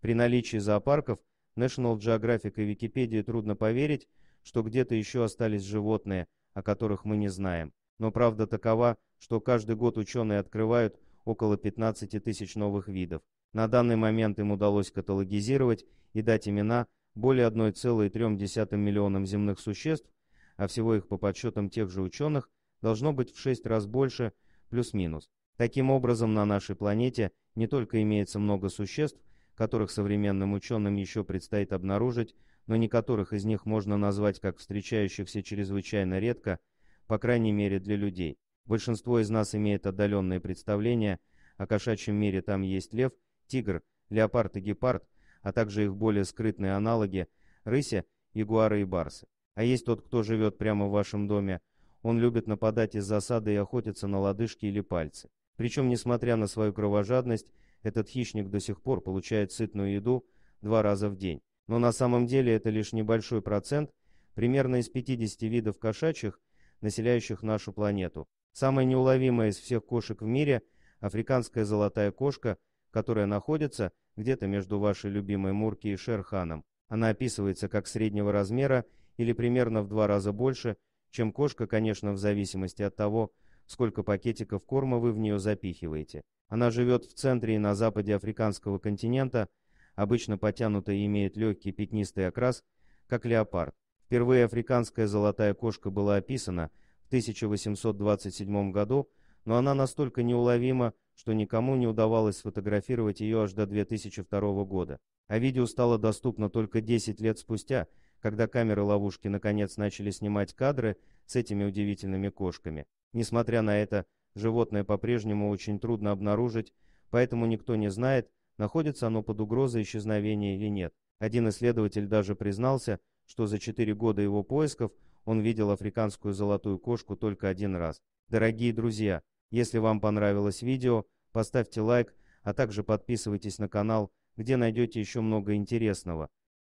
При наличии зоопарков National Geographic и Википедии трудно поверить, что где-то еще остались животные, о которых мы не знаем. Но правда такова, что каждый год ученые открывают около 15 тысяч новых видов. На данный момент им удалось каталогизировать и дать имена более 1,3 миллионам земных существ, а всего их по подсчетам тех же ученых должно быть в 6 раз больше, плюс-минус. Таким образом, на нашей планете не только имеется много существ, которых современным ученым еще предстоит обнаружить, но некоторых из них можно назвать как встречающихся чрезвычайно редко, по крайней мере для людей. Большинство из нас имеет отдаленные представления о кошачьем мире. Там есть лев, тигр, леопард и гепард, а также их более скрытные аналоги – рыся, ягуары и барсы. А есть тот, кто живет прямо в вашем доме. Он любит нападать из засады и охотиться на лодыжки или пальцы. Причем, несмотря на свою кровожадность, этот хищник до сих пор получает сытную еду два раза в день. Но на самом деле это лишь небольшой процент, примерно из 50 видов кошачьих, населяющих нашу планету. Самая неуловимая из всех кошек в мире – африканская золотая кошка, которая находится где-то между вашей любимой Мурки и Шерханом. Она описывается как среднего размера или примерно в два раза больше, чем кошка, конечно, в зависимости от того, сколько пакетиков корма вы в нее запихиваете. Она живет в центре и на западе африканского континента, обычно потянутая и имеет легкий пятнистый окрас, как леопард. Впервые африканская золотая кошка была описана в 1827 году, но она настолько неуловима, что никому не удавалось сфотографировать ее аж до 2002 года. А видео стало доступно только 10 лет спустя, когда камеры ловушки наконец начали снимать кадры с этими удивительными кошками. Несмотря на это, животное по-прежнему очень трудно обнаружить, поэтому никто не знает, находится оно под угрозой исчезновения или нет. Один исследователь даже признался, что за 4 года его поисков он видел африканскую золотую кошку только один раз. Дорогие друзья, если вам понравилось видео, поставьте лайк, а также подписывайтесь на канал, где найдете еще много интересного.